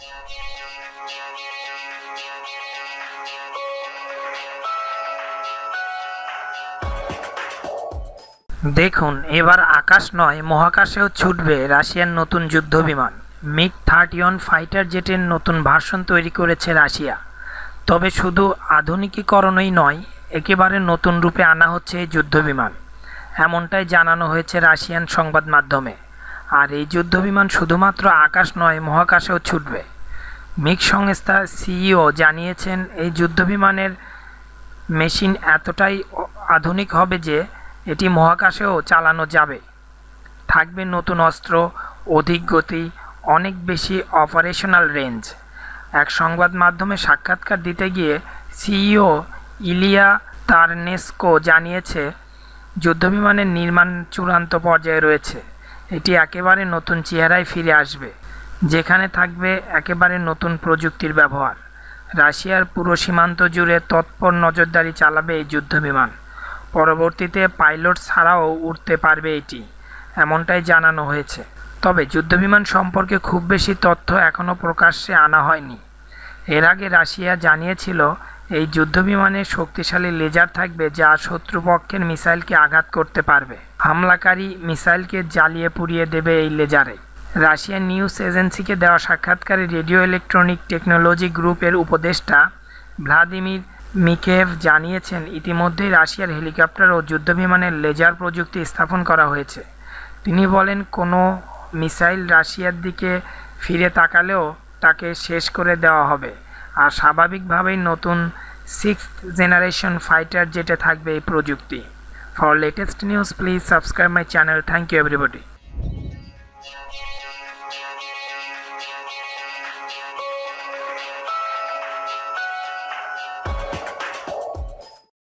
দেখুন এবার আকাশ নয় মহাকাশেও ছুটবে রাশিয়ার নতুন যুদ্ধ বিমান মিগ থার্টি ওয়ান ফাইটার জেটের নতুন ভাষণ তৈরি করেছে রাশিয়া তবে শুধু আধুনিকীকরণই নয় একেবারে নতুন রূপে আনা হচ্ছে এই যুদ্ধ বিমান এমনটাই জানানো হয়েছে রাশিয়ান সংবাদ মাধ্যমে আর এই যুদ্ধ বিমান শুধুমাত্র আকাশ নয় মহাকাশেও ছুটবে মিক সংস্থা সিইও জানিয়েছেন এই যুদ্ধ বিমানের মেশিন এতটাই আধুনিক হবে যে এটি মহাকাশেও চালানো যাবে থাকবে নতুন অস্ত্র অধিক গতি অনেক বেশি অপারেশনাল রেঞ্জ এক সংবাদ মাধ্যমে সাক্ষাৎকার দিতে গিয়ে সিইও ইলিয়া তারনেস্কো জানিয়েছে বিমানের নির্মাণ চূড়ান্ত পর্যায়ে রয়েছে এটি একেবারে নতুন চেহারায় ফিরে আসবে যেখানে থাকবে একেবারে নতুন প্রযুক্তির ব্যবহার রাশিয়ার পুরো সীমান্ত জুড়ে তৎপর নজরদারি চালাবে এই যুদ্ধবিমান পরবর্তীতে পাইলট ছাড়াও উঠতে পারবে এটি এমনটাই জানানো হয়েছে তবে যুদ্ধবিমান সম্পর্কে খুব বেশি তথ্য এখনও প্রকাশ্যে আনা হয়নি এর আগে রাশিয়া জানিয়েছিল এই যুদ্ধবিমানে শক্তিশালী লেজার থাকবে যা শত্রুপক্ষের মিসাইলকে আঘাত করতে পারবে হামলাকারী মিসাইলকে জ্বালিয়ে পুড়িয়ে দেবে এই লেজারে রাশিয়ান নিউজ এজেন্সিকে দেওয়া সাক্ষাৎকারে রেডিও ইলেকট্রনিক টেকনোলজি গ্রুপের উপদেষ্টা ভ্লাদিমির মিকেভ জানিয়েছেন ইতিমধ্যেই রাশিয়ার হেলিকপ্টার ও যুদ্ধবিমানের লেজার প্রযুক্তি স্থাপন করা হয়েছে তিনি বলেন কোনো মিসাইল রাশিয়ার দিকে ফিরে তাকালেও তাকে শেষ করে দেওয়া হবে আর স্বাভাবিকভাবেই নতুন সিক্স জেনারেশন ফাইটার যেটা থাকবে এই প্রযুক্তি for latest news please subscribe my channel thank you everybody